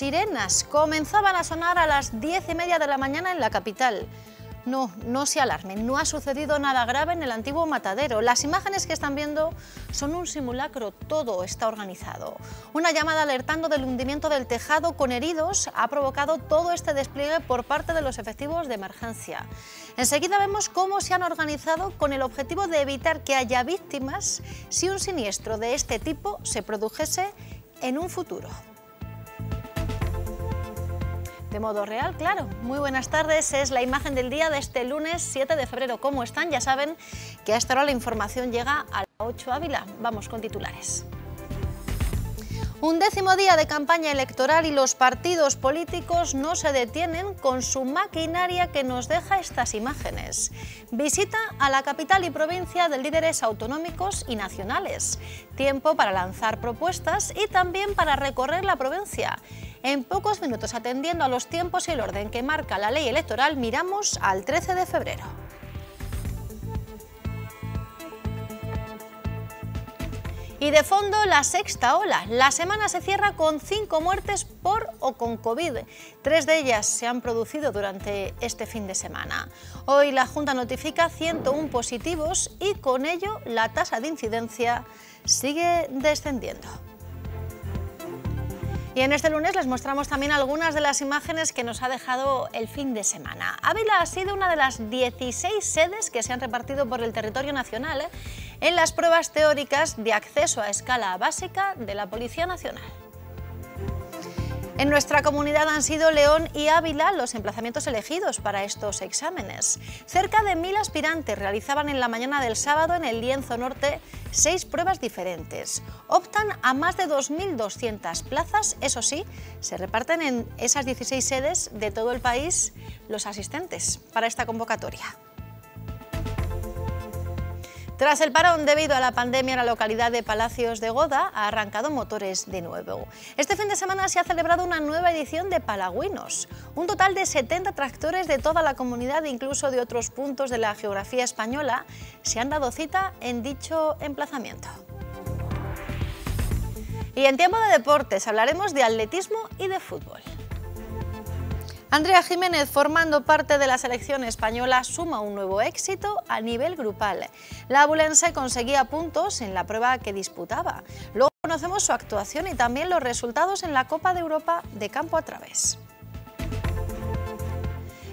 sirenas comenzaban a sonar a las diez y media de la mañana en la capital. No, no se alarmen, no ha sucedido nada grave en el antiguo matadero. Las imágenes que están viendo son un simulacro, todo está organizado. Una llamada alertando del hundimiento del tejado con heridos ha provocado todo este despliegue por parte de los efectivos de emergencia. Enseguida vemos cómo se han organizado con el objetivo de evitar que haya víctimas si un siniestro de este tipo se produjese en un futuro. De modo real, claro. Muy buenas tardes, es la imagen del día de este lunes 7 de febrero. ¿Cómo están? Ya saben que a esta hora la información llega a la 8 Ávila. Vamos con titulares. Un décimo día de campaña electoral y los partidos políticos no se detienen con su maquinaria que nos deja estas imágenes. Visita a la capital y provincia de líderes autonómicos y nacionales. Tiempo para lanzar propuestas y también para recorrer la provincia. En pocos minutos, atendiendo a los tiempos y el orden que marca la ley electoral, miramos al 13 de febrero. Y de fondo, la sexta ola. La semana se cierra con cinco muertes por o con COVID. Tres de ellas se han producido durante este fin de semana. Hoy la Junta notifica 101 positivos y con ello la tasa de incidencia sigue descendiendo. Y en este lunes les mostramos también algunas de las imágenes que nos ha dejado el fin de semana. Ávila ha sido una de las 16 sedes que se han repartido por el territorio nacional ¿eh? en las pruebas teóricas de acceso a escala básica de la Policía Nacional. En nuestra comunidad han sido León y Ávila los emplazamientos elegidos para estos exámenes. Cerca de mil aspirantes realizaban en la mañana del sábado en el Lienzo Norte seis pruebas diferentes. Optan a más de 2.200 plazas, eso sí, se reparten en esas 16 sedes de todo el país los asistentes para esta convocatoria. Tras el parón debido a la pandemia, la localidad de Palacios de Goda ha arrancado motores de nuevo. Este fin de semana se ha celebrado una nueva edición de Palagüinos. Un total de 70 tractores de toda la comunidad, incluso de otros puntos de la geografía española, se han dado cita en dicho emplazamiento. Y en tiempo de deportes hablaremos de atletismo y de fútbol. Andrea Jiménez, formando parte de la selección española, suma un nuevo éxito a nivel grupal. La abulense conseguía puntos en la prueba que disputaba. Luego conocemos su actuación y también los resultados en la Copa de Europa de campo a través.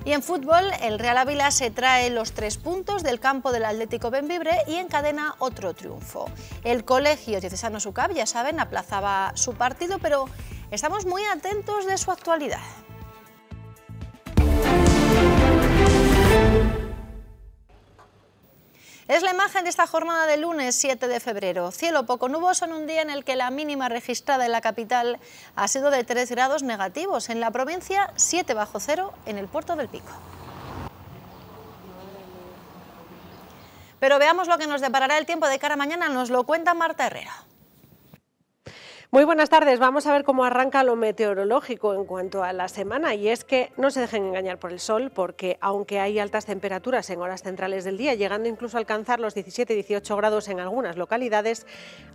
Y en fútbol, el Real Ávila se trae los tres puntos del campo del Atlético Benvibre y encadena otro triunfo. El colegio diocesano Sucab, ya saben, aplazaba su partido, pero estamos muy atentos de su actualidad. Es la imagen de esta jornada de lunes 7 de febrero. Cielo poco nuboso en un día en el que la mínima registrada en la capital ha sido de 3 grados negativos. En la provincia, 7 bajo cero en el puerto del Pico. Pero veamos lo que nos deparará el tiempo de cara mañana. Nos lo cuenta Marta Herrera. Muy buenas tardes. Vamos a ver cómo arranca lo meteorológico en cuanto a la semana. Y es que no se dejen engañar por el sol, porque aunque hay altas temperaturas en horas centrales del día, llegando incluso a alcanzar los 17-18 grados en algunas localidades,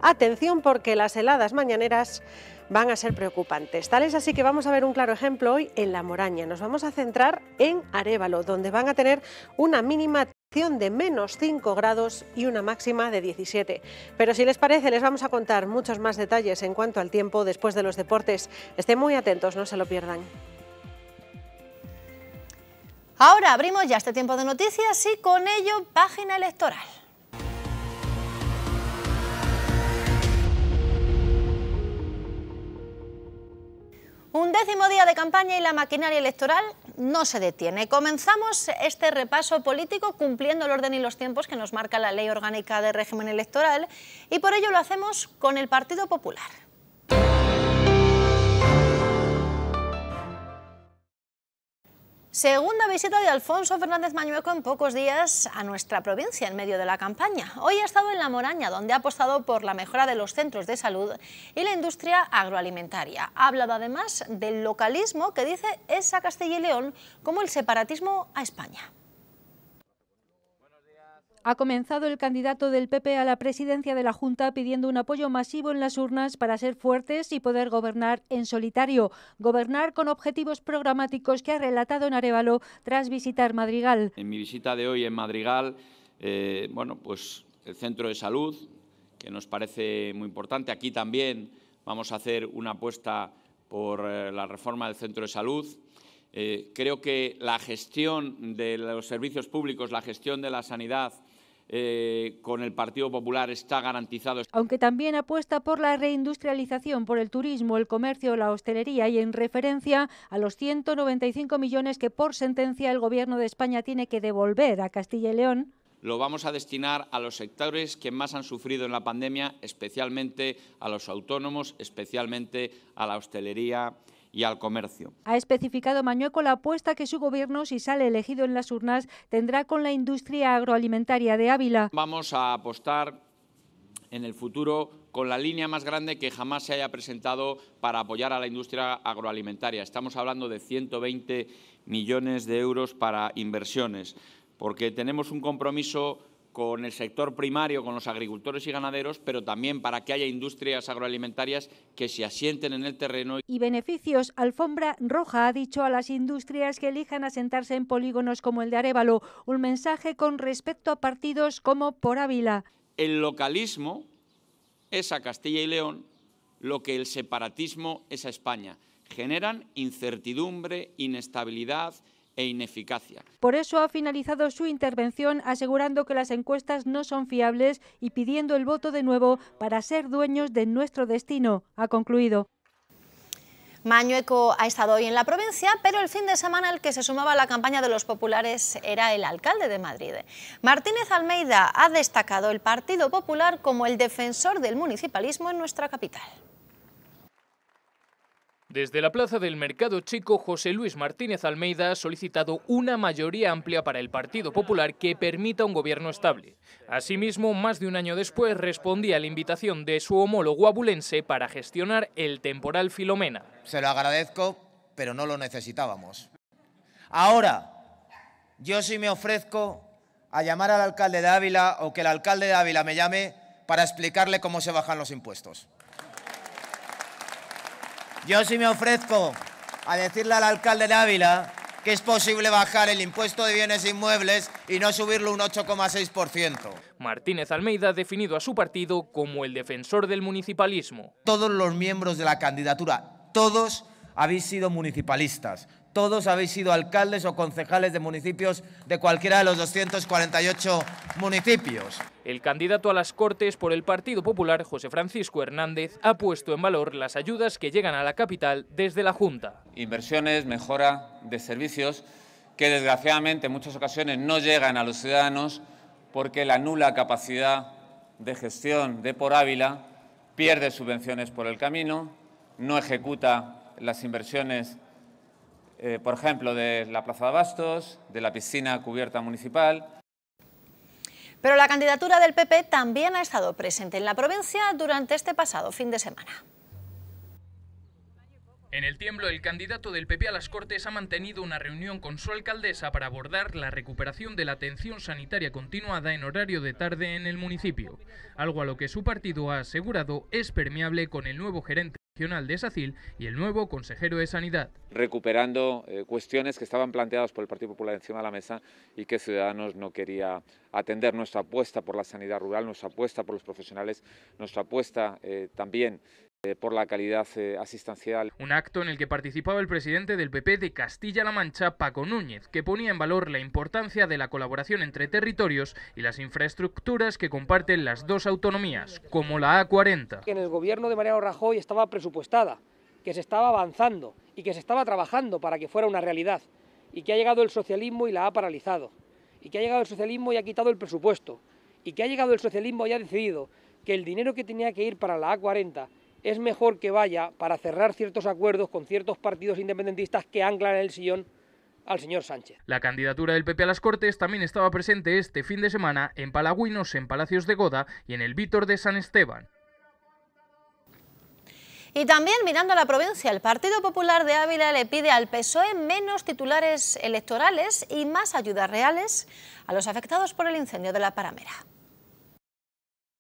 atención porque las heladas mañaneras van a ser preocupantes. Tal es así que vamos a ver un claro ejemplo hoy en La Moraña. Nos vamos a centrar en Arevalo, donde van a tener una mínima de menos 5 grados y una máxima de 17. Pero si les parece, les vamos a contar muchos más detalles en cuanto al tiempo después de los deportes. Estén muy atentos, no se lo pierdan. Ahora abrimos ya este tiempo de noticias y con ello página electoral. Un décimo día de campaña y la maquinaria electoral no se detiene. Comenzamos este repaso político cumpliendo el orden y los tiempos que nos marca la Ley Orgánica de Régimen Electoral y por ello lo hacemos con el Partido Popular. Segunda visita de Alfonso Fernández Mañueco en pocos días a nuestra provincia en medio de la campaña. Hoy ha estado en La Moraña, donde ha apostado por la mejora de los centros de salud y la industria agroalimentaria. Ha hablado además del localismo que dice es a Castilla y León como el separatismo a España. Ha comenzado el candidato del PP a la presidencia de la Junta pidiendo un apoyo masivo en las urnas para ser fuertes y poder gobernar en solitario, gobernar con objetivos programáticos que ha relatado en Arevalo tras visitar Madrigal. En mi visita de hoy en Madrigal, eh, bueno, pues el centro de salud, que nos parece muy importante. Aquí también vamos a hacer una apuesta por eh, la reforma del centro de salud, eh, creo que la gestión de los servicios públicos, la gestión de la sanidad, eh, con el Partido Popular está garantizado. Aunque también apuesta por la reindustrialización, por el turismo, el comercio, la hostelería y en referencia a los 195 millones que por sentencia el Gobierno de España tiene que devolver a Castilla y León. Lo vamos a destinar a los sectores que más han sufrido en la pandemia, especialmente a los autónomos, especialmente a la hostelería y al comercio. Ha especificado Mañueco la apuesta que su gobierno, si sale elegido en las urnas, tendrá con la industria agroalimentaria de Ávila. Vamos a apostar en el futuro con la línea más grande que jamás se haya presentado para apoyar a la industria agroalimentaria. Estamos hablando de 120 millones de euros para inversiones, porque tenemos un compromiso con el sector primario, con los agricultores y ganaderos, pero también para que haya industrias agroalimentarias que se asienten en el terreno. Y beneficios. Alfombra Roja ha dicho a las industrias que elijan asentarse en polígonos como el de Arevalo, un mensaje con respecto a partidos como por Ávila. El localismo es a Castilla y León lo que el separatismo es a España. Generan incertidumbre, inestabilidad, e ineficacia. Por eso ha finalizado su intervención asegurando que las encuestas no son fiables y pidiendo el voto de nuevo para ser dueños de nuestro destino, ha concluido. Mañueco ha estado hoy en la provincia, pero el fin de semana el que se sumaba a la campaña de los populares era el alcalde de Madrid. Martínez Almeida ha destacado el Partido Popular como el defensor del municipalismo en nuestra capital. Desde la plaza del Mercado Chico, José Luis Martínez Almeida ha solicitado una mayoría amplia para el Partido Popular que permita un gobierno estable. Asimismo, más de un año después respondía a la invitación de su homólogo abulense para gestionar el temporal Filomena. Se lo agradezco, pero no lo necesitábamos. Ahora, yo sí me ofrezco a llamar al alcalde de Ávila o que el alcalde de Ávila me llame para explicarle cómo se bajan los impuestos. Yo sí me ofrezco a decirle al alcalde de Ávila que es posible bajar el impuesto de bienes inmuebles y no subirlo un 8,6%. Martínez Almeida ha definido a su partido como el defensor del municipalismo. Todos los miembros de la candidatura, todos habéis sido municipalistas, todos habéis sido alcaldes o concejales de municipios de cualquiera de los 248 municipios. El candidato a las Cortes por el Partido Popular, José Francisco Hernández, ha puesto en valor las ayudas que llegan a la capital desde la Junta. Inversiones, mejora de servicios que desgraciadamente en muchas ocasiones no llegan a los ciudadanos porque la nula capacidad de gestión de Por Ávila pierde subvenciones por el camino, no ejecuta las inversiones eh, por ejemplo, de la Plaza de Bastos, de la piscina cubierta municipal. Pero la candidatura del PP también ha estado presente en la provincia durante este pasado fin de semana. En el tiemblo, el candidato del PP a las Cortes ha mantenido una reunión con su alcaldesa para abordar la recuperación de la atención sanitaria continuada en horario de tarde en el municipio, algo a lo que su partido ha asegurado es permeable con el nuevo gerente regional de SACIL y el nuevo consejero de Sanidad. Recuperando eh, cuestiones que estaban planteadas por el Partido Popular encima de la mesa y que Ciudadanos no quería atender. Nuestra apuesta por la sanidad rural, nuestra apuesta por los profesionales, nuestra apuesta eh, también eh, por la calidad eh, asistencial. Un acto en el que participaba el presidente del PP de Castilla-La Mancha, Paco Núñez, que ponía en valor la importancia de la colaboración entre territorios y las infraestructuras que comparten las dos autonomías, como la A40. En el gobierno de Mariano Rajoy estaba presupuestada, que se estaba avanzando y que se estaba trabajando para que fuera una realidad, y que ha llegado el socialismo y la ha paralizado, y que ha llegado el socialismo y ha quitado el presupuesto, y que ha llegado el socialismo y ha decidido que el dinero que tenía que ir para la A40 es mejor que vaya para cerrar ciertos acuerdos con ciertos partidos independentistas que anclan el sillón al señor Sánchez. La candidatura del PP a las Cortes también estaba presente este fin de semana en Palagüinos, en Palacios de Goda y en el Vítor de San Esteban. Y también mirando a la provincia, el Partido Popular de Ávila le pide al PSOE menos titulares electorales y más ayudas reales a los afectados por el incendio de la Paramera.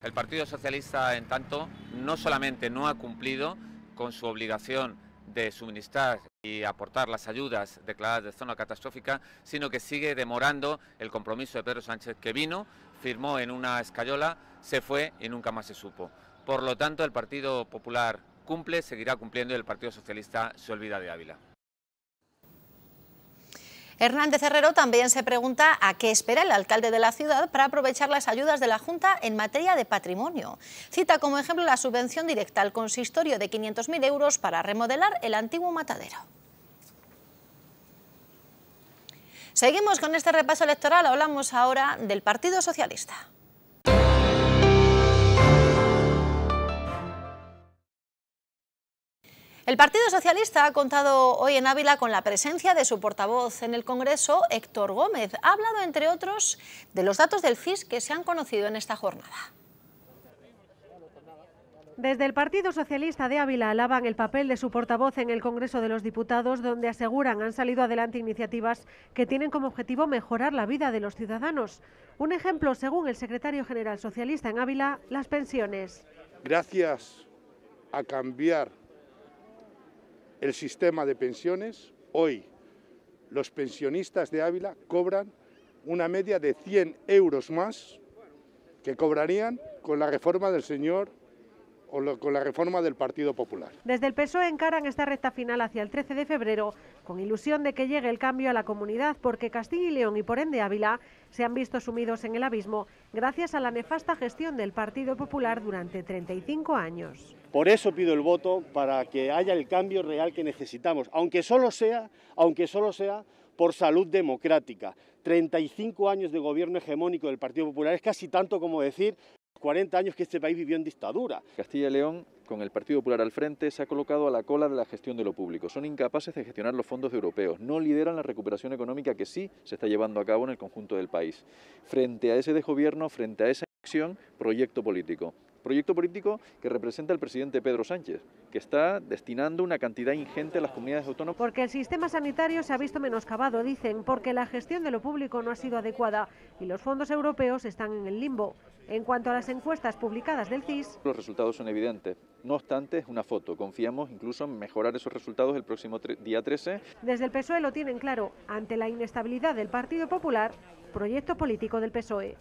El Partido Socialista, en tanto, no solamente no ha cumplido con su obligación de suministrar y aportar las ayudas declaradas de zona catastrófica, sino que sigue demorando el compromiso de Pedro Sánchez, que vino, firmó en una escayola, se fue y nunca más se supo. Por lo tanto, el Partido Popular cumple, seguirá cumpliendo y el Partido Socialista se olvida de Ávila. Hernández Herrero también se pregunta a qué espera el alcalde de la ciudad para aprovechar las ayudas de la Junta en materia de patrimonio. Cita como ejemplo la subvención directa al consistorio de 500.000 euros para remodelar el antiguo matadero. Seguimos con este repaso electoral, hablamos ahora del Partido Socialista. El Partido Socialista ha contado hoy en Ávila con la presencia de su portavoz en el Congreso, Héctor Gómez. Ha hablado, entre otros, de los datos del CIS que se han conocido en esta jornada. Desde el Partido Socialista de Ávila alaban el papel de su portavoz en el Congreso de los Diputados, donde aseguran han salido adelante iniciativas que tienen como objetivo mejorar la vida de los ciudadanos. Un ejemplo, según el secretario general socialista en Ávila, las pensiones. Gracias a cambiar el sistema de pensiones. Hoy los pensionistas de Ávila cobran una media de 100 euros más que cobrarían con la reforma del señor o con la reforma del Partido Popular. Desde el PSOE encaran esta recta final hacia el 13 de febrero con ilusión de que llegue el cambio a la comunidad porque Castilla y León y por ende Ávila se han visto sumidos en el abismo gracias a la nefasta gestión del Partido Popular durante 35 años. Por eso pido el voto para que haya el cambio real que necesitamos, aunque solo sea, aunque solo sea por salud democrática. 35 años de gobierno hegemónico del Partido Popular es casi tanto como decir 40 años que este país vivió en dictadura. Castilla y León, con el Partido Popular al frente, se ha colocado a la cola de la gestión de lo público. Son incapaces de gestionar los fondos europeos. No lideran la recuperación económica que sí se está llevando a cabo en el conjunto del país. Frente a ese desgobierno, frente a esa acción, proyecto político. Proyecto político que representa el presidente Pedro Sánchez, que está destinando una cantidad ingente a las comunidades autónomas. Porque el sistema sanitario se ha visto menoscabado, dicen, porque la gestión de lo público no ha sido adecuada y los fondos europeos están en el limbo. En cuanto a las encuestas publicadas del CIS... Los resultados son evidentes. No obstante, es una foto. Confiamos incluso en mejorar esos resultados el próximo día 13. Desde el PSOE lo tienen claro. Ante la inestabilidad del Partido Popular, proyecto político del PSOE.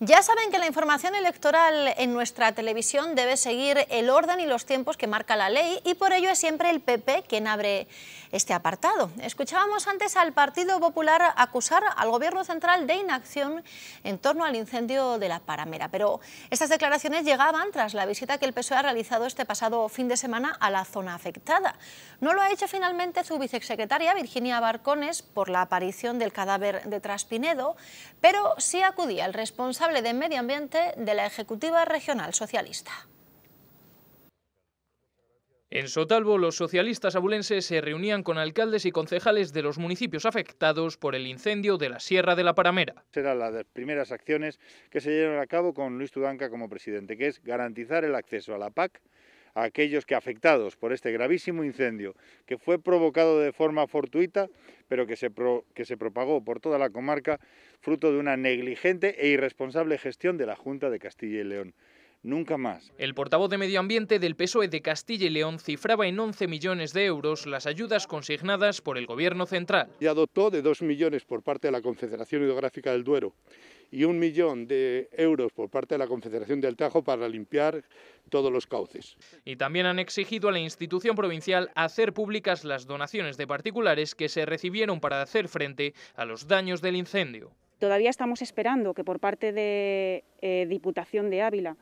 Ya saben que la información electoral en nuestra televisión debe seguir el orden y los tiempos que marca la ley y por ello es siempre el PP quien abre este apartado. Escuchábamos antes al Partido Popular acusar al Gobierno Central de inacción en torno al incendio de la Paramera, pero estas declaraciones llegaban tras la visita que el PSOE ha realizado este pasado fin de semana a la zona afectada. No lo ha hecho finalmente su vicesecretaria Virginia Barcones por la aparición del cadáver de Traspinedo, pero sí acudía el responsable de Medio Ambiente de la Ejecutiva Regional Socialista. En Sotalvo, los socialistas abulenses se reunían con alcaldes y concejales de los municipios afectados por el incendio de la Sierra de la Paramera. Será las primeras acciones que se llevaron a cabo con Luis Tudanca como presidente, que es garantizar el acceso a la PAC a aquellos que afectados por este gravísimo incendio, que fue provocado de forma fortuita, pero que se, que se propagó por toda la comarca, fruto de una negligente e irresponsable gestión de la Junta de Castilla y León nunca más. El portavoz de Medio Ambiente del PSOE de Castilla y León cifraba en 11 millones de euros las ayudas consignadas por el Gobierno central. Y adoptó de 2 millones por parte de la Confederación Hidrográfica del Duero y un millón de euros por parte de la Confederación del Tajo para limpiar todos los cauces. Y también han exigido a la institución provincial hacer públicas las donaciones de particulares que se recibieron para hacer frente a los daños del incendio. Todavía estamos esperando que por parte de eh, Diputación de Ávila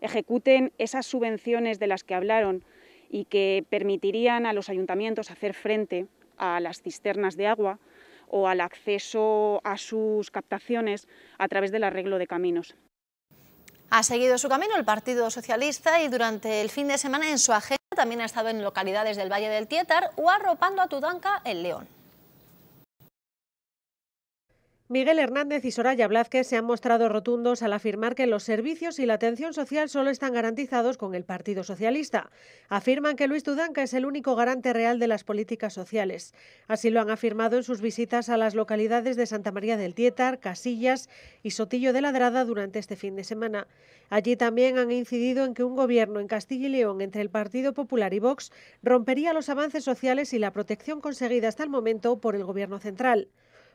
ejecuten esas subvenciones de las que hablaron y que permitirían a los ayuntamientos hacer frente a las cisternas de agua o al acceso a sus captaciones a través del arreglo de caminos. Ha seguido su camino el Partido Socialista y durante el fin de semana en su agenda también ha estado en localidades del Valle del Tietar o arropando a Tudanca en León. Miguel Hernández y Soraya Blázquez se han mostrado rotundos al afirmar que los servicios y la atención social solo están garantizados con el Partido Socialista. Afirman que Luis Tudanca es el único garante real de las políticas sociales. Así lo han afirmado en sus visitas a las localidades de Santa María del Tietar, Casillas y Sotillo de Ladrada durante este fin de semana. Allí también han incidido en que un gobierno en Castilla y León entre el Partido Popular y Vox rompería los avances sociales y la protección conseguida hasta el momento por el Gobierno central.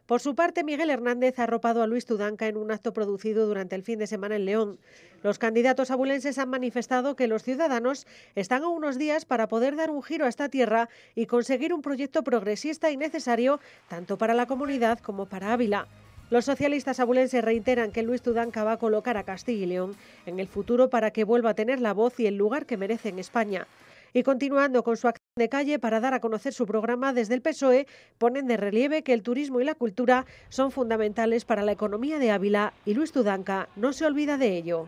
Por su parte, Miguel Hernández ha arropado a Luis Tudanca en un acto producido durante el fin de semana en León. Los candidatos abulenses han manifestado que los ciudadanos están a unos días para poder dar un giro a esta tierra y conseguir un proyecto progresista y necesario tanto para la comunidad como para Ávila. Los socialistas abulenses reiteran que Luis Tudanca va a colocar a Castilla y León en el futuro para que vuelva a tener la voz y el lugar que merece en España. Y continuando con su de calle para dar a conocer su programa desde el PSOE ponen de relieve que el turismo y la cultura son fundamentales para la economía de Ávila y Luis Tudanca no se olvida de ello.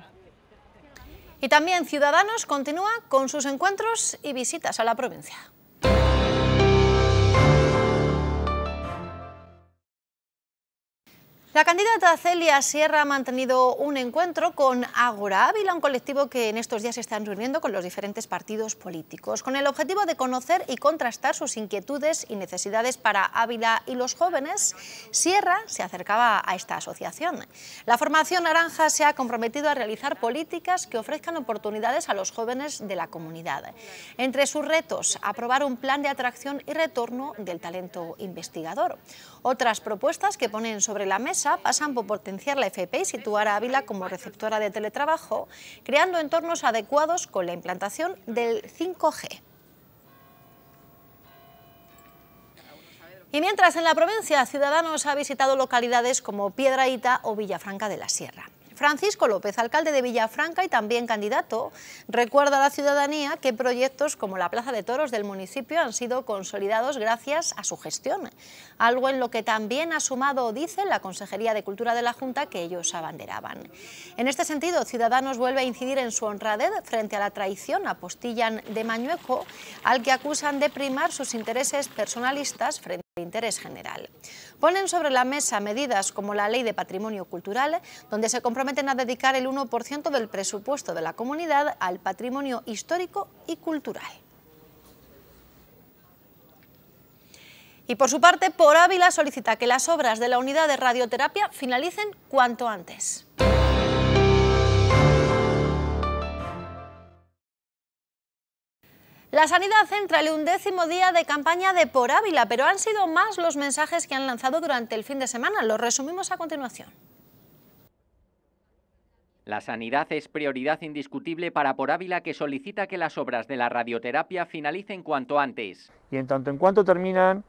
Y también Ciudadanos continúa con sus encuentros y visitas a la provincia. La candidata Celia Sierra ha mantenido un encuentro con Agora Ávila, un colectivo que en estos días se están reuniendo con los diferentes partidos políticos, con el objetivo de conocer y contrastar sus inquietudes y necesidades para Ávila y los jóvenes. Sierra se acercaba a esta asociación. La formación naranja se ha comprometido a realizar políticas que ofrezcan oportunidades a los jóvenes de la comunidad. Entre sus retos, aprobar un plan de atracción y retorno del talento investigador. Otras propuestas que ponen sobre la mesa pasan por potenciar la FP y situar a Ávila como receptora de teletrabajo, creando entornos adecuados con la implantación del 5G. Y mientras en la provincia, Ciudadanos ha visitado localidades como Piedraíta o Villafranca de la Sierra. Francisco López, alcalde de Villafranca y también candidato, recuerda a la ciudadanía que proyectos como la Plaza de Toros del municipio han sido consolidados gracias a su gestión, algo en lo que también ha sumado, dice, la Consejería de Cultura de la Junta que ellos abanderaban. En este sentido, Ciudadanos vuelve a incidir en su honradez frente a la traición apostillan de Mañueco, al que acusan de primar sus intereses personalistas frente interés general. Ponen sobre la mesa medidas como la Ley de Patrimonio Cultural, donde se comprometen a dedicar el 1% del presupuesto de la comunidad al patrimonio histórico y cultural. Y por su parte, Por Ávila solicita que las obras de la unidad de radioterapia finalicen cuanto antes. La sanidad centra el undécimo día de campaña de Por Ávila, pero han sido más los mensajes que han lanzado durante el fin de semana. Los resumimos a continuación. La sanidad es prioridad indiscutible para Por Ávila, que solicita que las obras de la radioterapia finalicen cuanto antes. Y en tanto en cuanto terminan,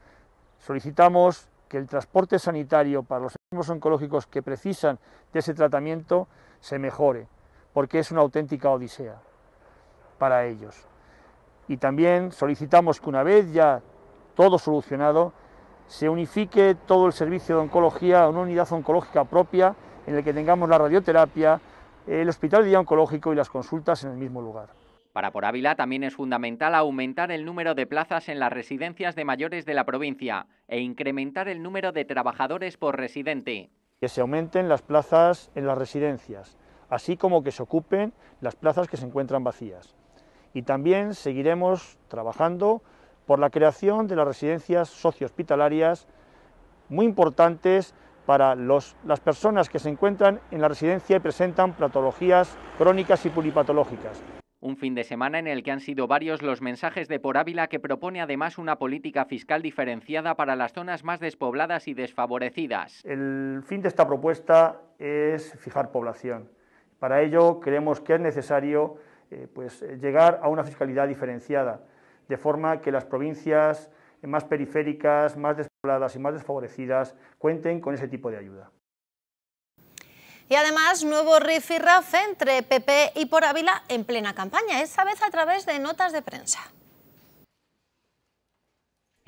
solicitamos que el transporte sanitario para los enfermos oncológicos que precisan de ese tratamiento se mejore, porque es una auténtica odisea para ellos y también solicitamos que una vez ya todo solucionado, se unifique todo el servicio de oncología a una unidad oncológica propia en la que tengamos la radioterapia, el hospital de día oncológico y las consultas en el mismo lugar. Para Por Ávila también es fundamental aumentar el número de plazas en las residencias de mayores de la provincia e incrementar el número de trabajadores por residente. Que se aumenten las plazas en las residencias, así como que se ocupen las plazas que se encuentran vacías y también seguiremos trabajando por la creación de las residencias sociohospitalarias muy importantes para las personas que se encuentran en la residencia y presentan patologías crónicas y pulipatológicas". Un fin de semana en el que han sido varios los mensajes de Por Ávila que propone además una política fiscal diferenciada para las zonas más despobladas y desfavorecidas. El fin de esta propuesta es fijar población. Para ello creemos que es necesario eh, pues, eh, llegar a una fiscalidad diferenciada, de forma que las provincias más periféricas, más despobladas y más desfavorecidas cuenten con ese tipo de ayuda. Y además, nuevo raff entre PP y por Ávila en plena campaña, esta vez a través de notas de prensa.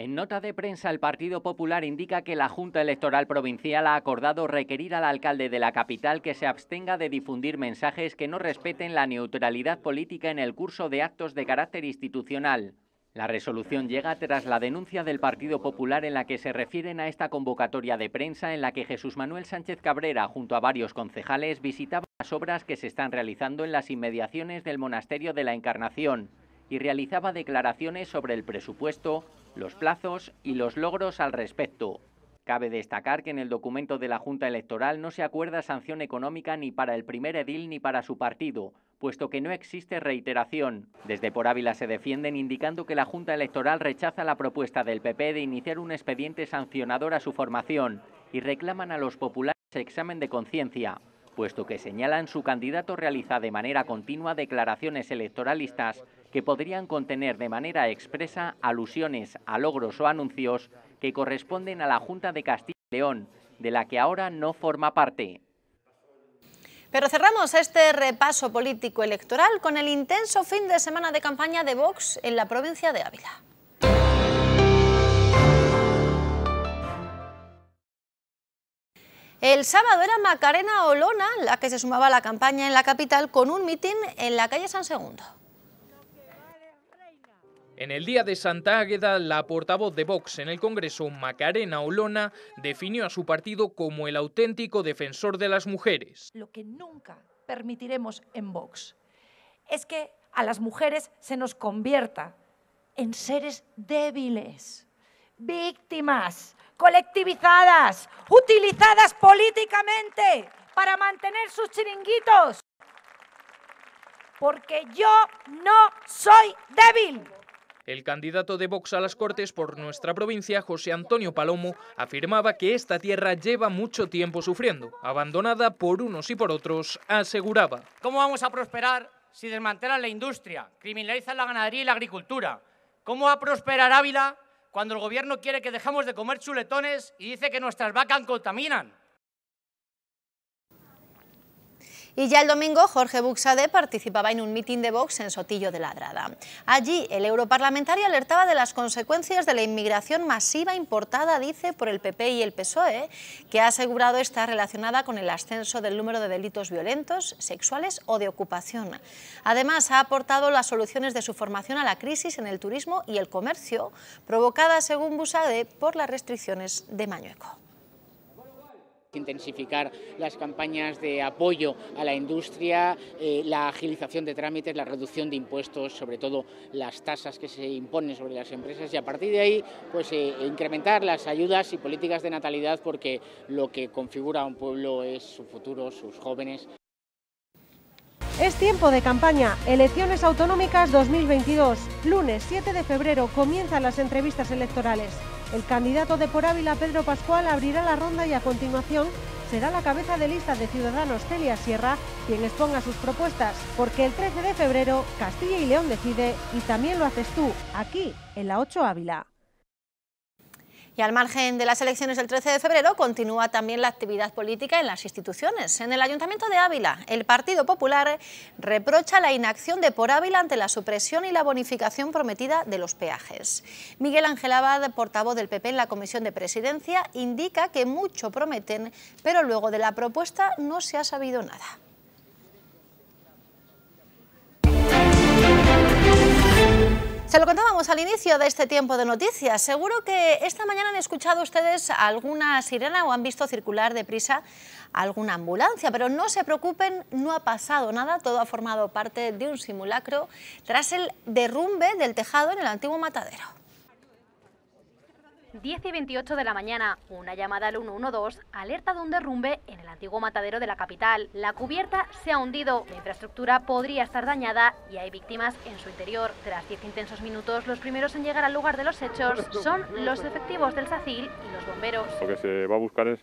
En nota de prensa, el Partido Popular indica que la Junta Electoral Provincial ha acordado requerir al alcalde de la capital que se abstenga de difundir mensajes que no respeten la neutralidad política en el curso de actos de carácter institucional. La resolución llega tras la denuncia del Partido Popular en la que se refieren a esta convocatoria de prensa en la que Jesús Manuel Sánchez Cabrera, junto a varios concejales, visitaba las obras que se están realizando en las inmediaciones del Monasterio de la Encarnación y realizaba declaraciones sobre el presupuesto, los plazos y los logros al respecto. Cabe destacar que en el documento de la Junta Electoral no se acuerda sanción económica ni para el primer edil ni para su partido, puesto que no existe reiteración. Desde Por Ávila se defienden indicando que la Junta Electoral rechaza la propuesta del PP de iniciar un expediente sancionador a su formación y reclaman a los populares examen de conciencia, puesto que señalan su candidato realiza de manera continua declaraciones electoralistas que podrían contener de manera expresa alusiones a logros o anuncios que corresponden a la Junta de Castilla y León, de la que ahora no forma parte. Pero cerramos este repaso político electoral con el intenso fin de semana de campaña de Vox en la provincia de Ávila. El sábado era Macarena Olona la que se sumaba a la campaña en la capital con un mitin en la calle San Segundo. En el día de Santa Águeda, la portavoz de Vox en el Congreso, Macarena Olona, definió a su partido como el auténtico defensor de las mujeres. Lo que nunca permitiremos en Vox es que a las mujeres se nos convierta en seres débiles, víctimas, colectivizadas, utilizadas políticamente para mantener sus chiringuitos. Porque yo no soy débil. El candidato de Vox a las Cortes por nuestra provincia, José Antonio Palomo, afirmaba que esta tierra lleva mucho tiempo sufriendo, abandonada por unos y por otros, aseguraba. ¿Cómo vamos a prosperar si desmantelan la industria, criminalizan la ganadería y la agricultura? ¿Cómo va a prosperar Ávila cuando el gobierno quiere que dejemos de comer chuletones y dice que nuestras vacas contaminan? Y ya el domingo Jorge Buxade participaba en un mitin de Vox en Sotillo de Ladrada. Allí el europarlamentario alertaba de las consecuencias de la inmigración masiva importada, dice, por el PP y el PSOE, que ha asegurado estar relacionada con el ascenso del número de delitos violentos, sexuales o de ocupación. Además, ha aportado las soluciones de su formación a la crisis en el turismo y el comercio, provocada, según Buxade, por las restricciones de Mañueco. Intensificar las campañas de apoyo a la industria, eh, la agilización de trámites, la reducción de impuestos, sobre todo las tasas que se imponen sobre las empresas y a partir de ahí pues, eh, incrementar las ayudas y políticas de natalidad porque lo que configura a un pueblo es su futuro, sus jóvenes. Es tiempo de campaña. Elecciones autonómicas 2022. Lunes 7 de febrero comienzan las entrevistas electorales. El candidato de por Ávila, Pedro Pascual, abrirá la ronda y a continuación será la cabeza de lista de Ciudadanos Celia Sierra quien exponga sus propuestas, porque el 13 de febrero Castilla y León decide y también lo haces tú, aquí, en la 8 Ávila. Y al margen de las elecciones del 13 de febrero, continúa también la actividad política en las instituciones. En el Ayuntamiento de Ávila, el Partido Popular reprocha la inacción de Por Ávila ante la supresión y la bonificación prometida de los peajes. Miguel Ángel Abad, portavoz del PP en la Comisión de Presidencia, indica que mucho prometen, pero luego de la propuesta no se ha sabido nada. Se lo contábamos al inicio de este tiempo de noticias. Seguro que esta mañana han escuchado ustedes alguna sirena o han visto circular deprisa alguna ambulancia, pero no se preocupen, no ha pasado nada, todo ha formado parte de un simulacro tras el derrumbe del tejado en el antiguo matadero. 10 y 28 de la mañana, una llamada al 112 alerta de un derrumbe en el antiguo matadero de la capital. La cubierta se ha hundido, la infraestructura podría estar dañada y hay víctimas en su interior. Tras 10 intensos minutos, los primeros en llegar al lugar de los hechos son los efectivos del SACIL y los bomberos. Lo que se va a buscar es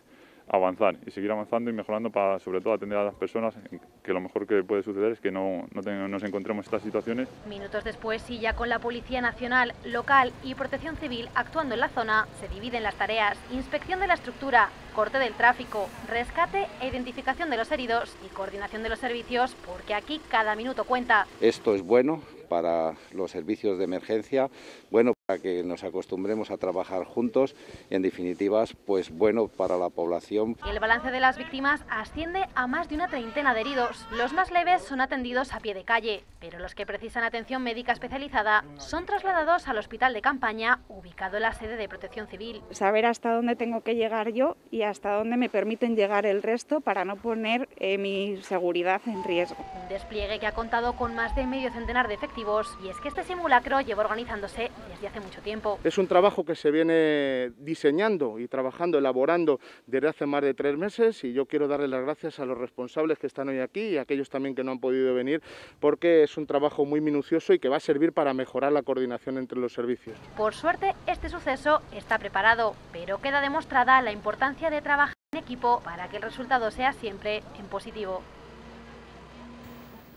avanzar y seguir avanzando y mejorando para sobre todo atender a las personas que lo mejor que puede suceder es que no, nos encontremos estas situaciones. Minutos después y ya con la Policía Nacional, local y Protección Civil actuando en la zona, se dividen las tareas inspección de la estructura, corte del tráfico, rescate e identificación de los heridos y coordinación de los servicios porque aquí cada minuto cuenta. Esto es bueno para los servicios de emergencia, bueno que nos acostumbremos a trabajar juntos y en definitivas pues bueno para la población. El balance de las víctimas asciende a más de una treintena de heridos. Los más leves son atendidos a pie de calle, pero los que precisan atención médica especializada son trasladados al hospital de campaña ubicado en la sede de Protección Civil. Saber hasta dónde tengo que llegar yo y hasta dónde me permiten llegar el resto para no poner eh, mi seguridad en riesgo. Un despliegue que ha contado con más de medio centenar de efectivos y es que este simulacro lleva organizándose hace mucho tiempo. Es un trabajo que se viene diseñando y trabajando, elaborando desde hace más de tres meses y yo quiero darle las gracias a los responsables que están hoy aquí y a aquellos también que no han podido venir porque es un trabajo muy minucioso y que va a servir para mejorar la coordinación entre los servicios. Por suerte, este suceso está preparado, pero queda demostrada la importancia de trabajar en equipo para que el resultado sea siempre en positivo.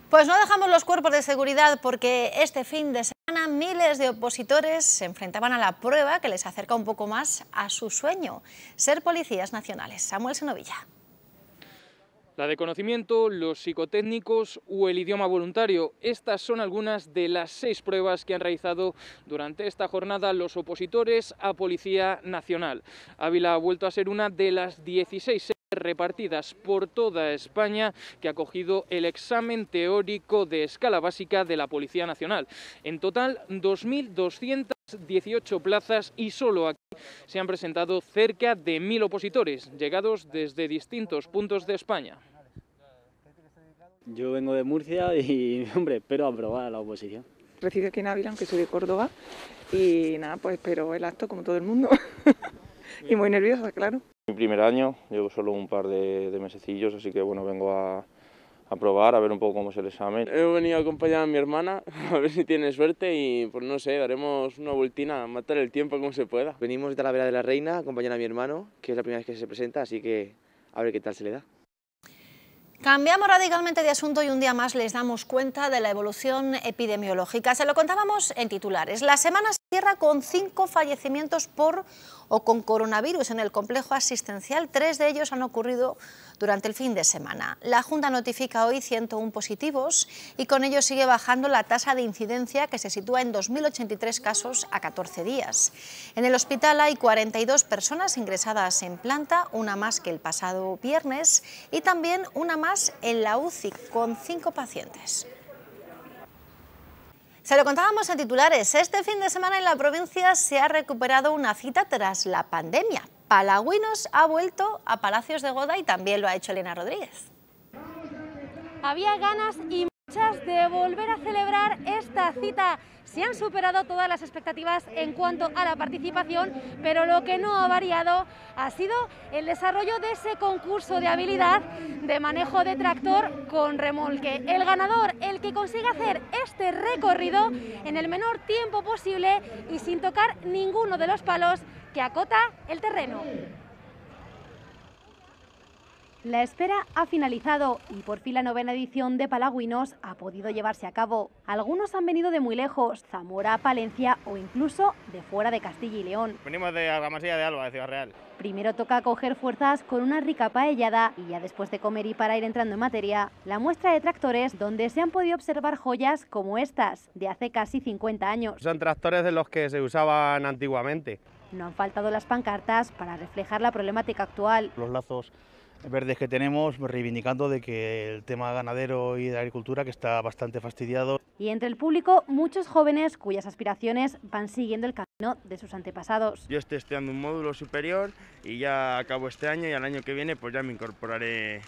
Pues no dejamos los cuerpos de seguridad porque este fin de semana miles de opositores se enfrentaban a la prueba que les acerca un poco más a su sueño, ser policías nacionales. Samuel Senovilla. La de conocimiento, los psicotécnicos o el idioma voluntario. Estas son algunas de las seis pruebas que han realizado durante esta jornada los opositores a Policía Nacional. Ávila ha vuelto a ser una de las 16 repartidas por toda España que ha cogido el examen teórico de escala básica de la Policía Nacional. En total, 2.218 plazas y solo aquí se han presentado cerca de 1.000 opositores, llegados desde distintos puntos de España. Yo vengo de Murcia y, hombre, espero aprobar la oposición. recibe aquí en Ávila, aunque soy de Córdoba, y nada, pues espero el acto como todo el mundo. y muy nerviosa, claro. Mi primer año, llevo solo un par de, mesecillos, así que bueno, vengo a, probar, a ver un poco cómo es el examen. He venido a acompañar a mi hermana, a ver si tiene suerte y pues no sé, daremos una voltina, matar el tiempo como se pueda. Venimos de Talavera de la Reina a acompañar a mi hermano, que es la primera vez que se presenta, así que a ver qué tal se le da. Cambiamos radicalmente de asunto y un día más les damos cuenta de la evolución epidemiológica. Se lo contábamos en titulares. La semana cierra con cinco fallecimientos por o con coronavirus en el complejo asistencial. Tres de ellos han ocurrido durante el fin de semana. La Junta notifica hoy 101 positivos y con ello sigue bajando la tasa de incidencia que se sitúa en 2.083 casos a 14 días. En el hospital hay 42 personas ingresadas en planta, una más que el pasado viernes y también una más en la UCI con cinco pacientes. Se lo contábamos a titulares. Este fin de semana en la provincia se ha recuperado una cita tras la pandemia. Palagüinos ha vuelto a Palacios de Goda y también lo ha hecho Elena Rodríguez. Había ganas y de volver a celebrar esta cita. Se han superado todas las expectativas en cuanto a la participación, pero lo que no ha variado ha sido el desarrollo de ese concurso de habilidad de manejo de tractor con remolque. El ganador, el que consiga hacer este recorrido en el menor tiempo posible y sin tocar ninguno de los palos que acota el terreno. La espera ha finalizado y por fin la novena edición de Palaguinos ha podido llevarse a cabo. Algunos han venido de muy lejos, Zamora, Palencia o incluso de fuera de Castilla y León. Venimos de Algamasilla de Alba, de Ciudad Real. Primero toca coger fuerzas con una rica paellada y ya después de comer y para ir entrando en materia, la muestra de tractores donde se han podido observar joyas como estas de hace casi 50 años. Son tractores de los que se usaban antiguamente. No han faltado las pancartas para reflejar la problemática actual. Los lazos verdes que tenemos, reivindicando de que el tema ganadero y de agricultura que está bastante fastidiado. Y entre el público, muchos jóvenes cuyas aspiraciones van siguiendo el camino de sus antepasados. Yo estoy estudiando un módulo superior y ya acabo este año y al año que viene pues ya me incorporaré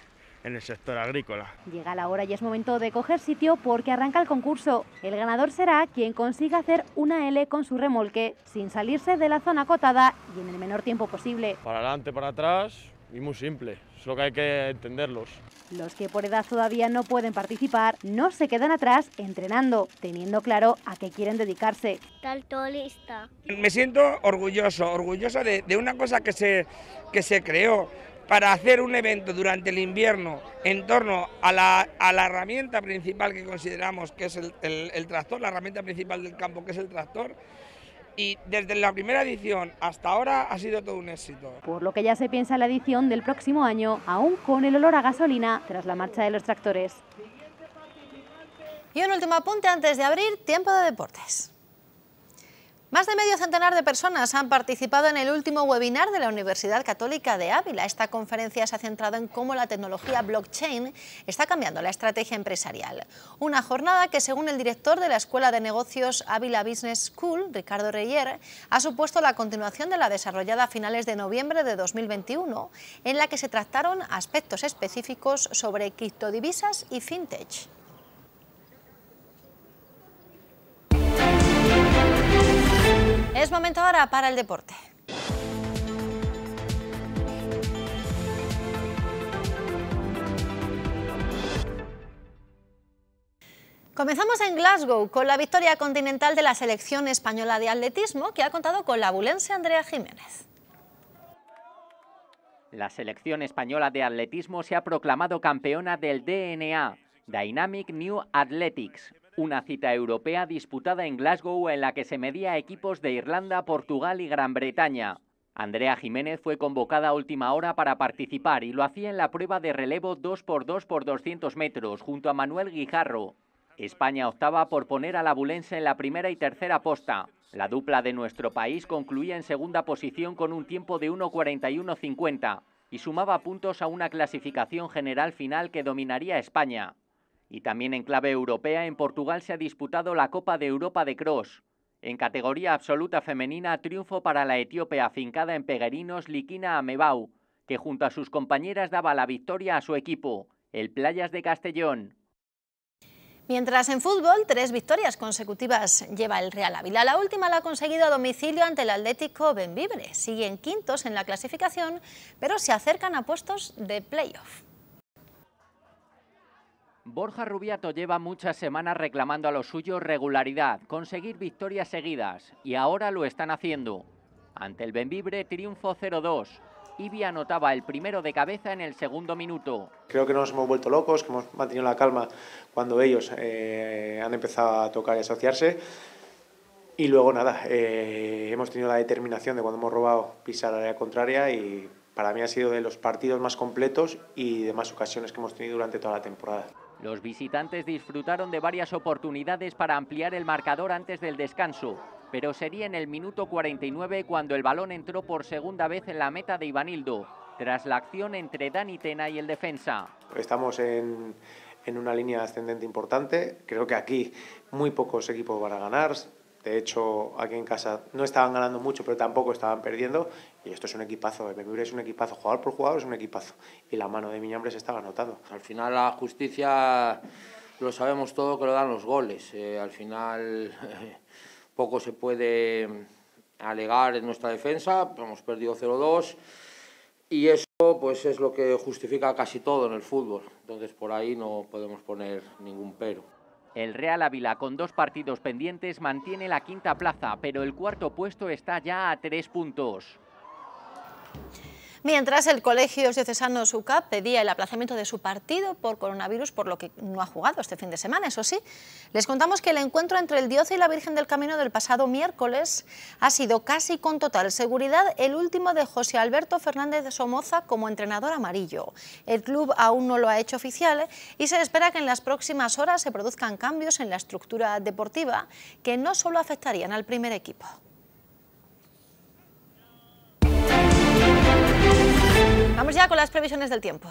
en el sector agrícola. Llega la hora y es momento de coger sitio porque arranca el concurso. El ganador será quien consiga hacer una L con su remolque sin salirse de la zona acotada y en el menor tiempo posible. Para adelante, para atrás y muy simple. ...es lo que hay que entenderlos. Los que por edad todavía no pueden participar no se quedan atrás entrenando, teniendo claro a qué quieren dedicarse. Tal todo lista. Me siento orgulloso, orgulloso de, una cosa que se, que se creó para hacer un evento durante el invierno en torno a la, herramienta principal que consideramos que es el, el tractor, la herramienta principal del campo que es el tractor y desde la primera edición hasta ahora ha sido todo un éxito. Por lo que ya se piensa la edición del próximo año, aún con el olor a gasolina tras la marcha de los tractores. Y un último apunte antes de abrir, tiempo de deportes. Más de medio centenar de personas han participado en el último webinar de la Universidad Católica de Ávila. Esta conferencia se ha centrado en cómo la tecnología blockchain está cambiando la estrategia empresarial. Una jornada que, según el director de la Escuela de Negocios Ávila Business School, Ricardo Reyer, ha supuesto la continuación de la desarrollada a finales de noviembre de 2021, en la que se trataron aspectos específicos sobre criptodivisas y fintech. Es momento ahora para el deporte. Comenzamos en Glasgow con la victoria continental de la selección española de atletismo que ha contado con la bulense Andrea Jiménez. La selección española de atletismo se ha proclamado campeona del DNA, Dynamic New Athletics, una cita europea disputada en Glasgow en la que se medía equipos de Irlanda, Portugal y Gran Bretaña. Andrea Jiménez fue convocada a última hora para participar y lo hacía en la prueba de relevo 2x2 por 200 metros junto a Manuel Guijarro. España optaba por poner a la Bulense en la primera y tercera posta. La dupla de nuestro país concluía en segunda posición con un tiempo de 1.41.50 y sumaba puntos a una clasificación general final que dominaría España. Y también en clave europea, en Portugal se ha disputado la Copa de Europa de Cross. En categoría absoluta femenina, triunfo para la etíope afincada en Peguerinos Likina Amebau, que junto a sus compañeras daba la victoria a su equipo, el Playas de Castellón. Mientras en fútbol, tres victorias consecutivas lleva el Real Ávila. La última la ha conseguido a domicilio ante el Atlético Benvibre. Siguen quintos en la clasificación, pero se acercan a puestos de playoff. Borja Rubiato lleva muchas semanas reclamando a los suyos regularidad, conseguir victorias seguidas, y ahora lo están haciendo. Ante el Benvibre, triunfo 0-2. Ibi anotaba el primero de cabeza en el segundo minuto. Creo que nos hemos vuelto locos, que hemos mantenido la calma cuando ellos eh, han empezado a tocar y asociarse. Y luego nada, eh, hemos tenido la determinación de cuando hemos robado pisar área contraria y para mí ha sido de los partidos más completos y de más ocasiones que hemos tenido durante toda la temporada. Los visitantes disfrutaron de varias oportunidades para ampliar el marcador antes del descanso, pero sería en el minuto 49 cuando el balón entró por segunda vez en la meta de Ivanildo, tras la acción entre Dani Tena y el defensa. Estamos en, en una línea ascendente importante, creo que aquí muy pocos equipos van a ganar, de hecho, aquí en casa no estaban ganando mucho, pero tampoco estaban perdiendo. Y esto es un equipazo, el BMW es un equipazo, jugador por jugador es un equipazo. Y la mano de Miñambre se estaba anotando. Al final la justicia lo sabemos todo que lo dan los goles. Eh, al final poco se puede alegar en nuestra defensa, hemos perdido 0-2 y eso pues es lo que justifica casi todo en el fútbol. Entonces por ahí no podemos poner ningún pero. El Real Ávila, con dos partidos pendientes, mantiene la quinta plaza, pero el cuarto puesto está ya a tres puntos. Mientras el Colegio Diocesano SUCAP pedía el aplazamiento de su partido por coronavirus, por lo que no ha jugado este fin de semana, eso sí. Les contamos que el encuentro entre el dios y la Virgen del Camino del pasado miércoles ha sido casi con total seguridad el último de José Alberto Fernández de Somoza como entrenador amarillo. El club aún no lo ha hecho oficial y se espera que en las próximas horas se produzcan cambios en la estructura deportiva que no solo afectarían al primer equipo. Vamos ya con las previsiones del tiempo.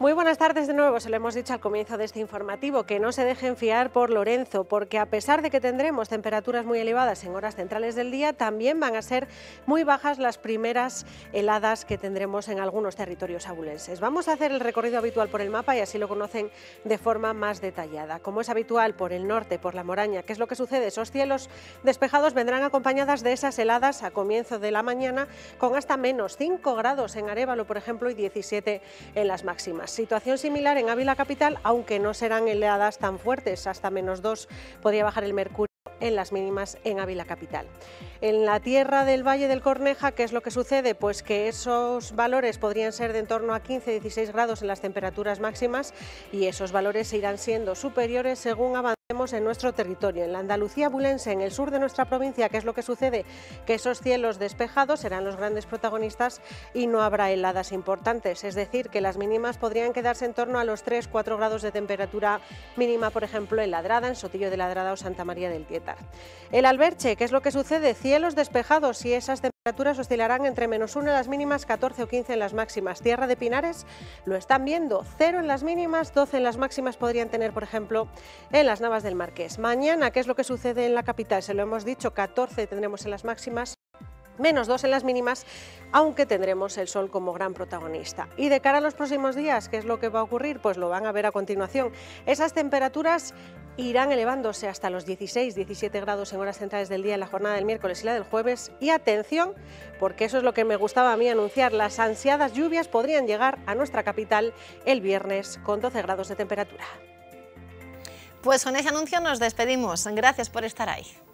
Muy buenas tardes de nuevo. Se lo hemos dicho al comienzo de este informativo, que no se dejen fiar por Lorenzo, porque a pesar de que tendremos temperaturas muy elevadas en horas centrales del día, también van a ser muy bajas las primeras heladas que tendremos en algunos territorios abulenses. Vamos a hacer el recorrido habitual por el mapa y así lo conocen de forma más detallada. Como es habitual por el norte, por la Moraña, ¿qué es lo que sucede? Esos cielos despejados vendrán acompañadas de esas heladas a comienzo de la mañana con hasta menos 5 grados en Arevalo, por ejemplo, y 17 en las máximas. Situación similar en Ávila Capital, aunque no serán heladas tan fuertes, hasta menos 2 podría bajar el mercurio en las mínimas en Ávila Capital. En la tierra del Valle del Corneja, ¿qué es lo que sucede? Pues que esos valores podrían ser de en torno a 15-16 grados en las temperaturas máximas y esos valores se irán siendo superiores según avance en nuestro territorio, en la Andalucía bulense, en el sur de nuestra provincia, ¿qué es lo que sucede? Que esos cielos despejados serán los grandes protagonistas y no habrá heladas importantes, es decir, que las mínimas podrían quedarse en torno a los 3-4 grados de temperatura mínima, por ejemplo, en Ladrada, en Sotillo de Ladrada o Santa María del Tietar. El Alberche, ¿qué es lo que sucede? Cielos despejados y esas temperaturas temperaturas oscilarán entre menos 1 en las mínimas, 14 o 15 en las máximas. Tierra de Pinares lo están viendo, 0 en las mínimas, 12 en las máximas podrían tener, por ejemplo, en las Navas del Marqués. Mañana, ¿qué es lo que sucede en la capital? Se lo hemos dicho, 14 tendremos en las máximas menos 2 en las mínimas, aunque tendremos el sol como gran protagonista. Y de cara a los próximos días, ¿qué es lo que va a ocurrir? Pues lo van a ver a continuación. Esas temperaturas irán elevándose hasta los 16-17 grados en horas centrales del día en la jornada del miércoles y la del jueves. Y atención, porque eso es lo que me gustaba a mí anunciar, las ansiadas lluvias podrían llegar a nuestra capital el viernes con 12 grados de temperatura. Pues con ese anuncio nos despedimos. Gracias por estar ahí.